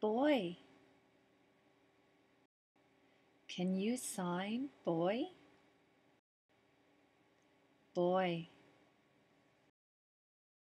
boy? Can you sign boy? Boy.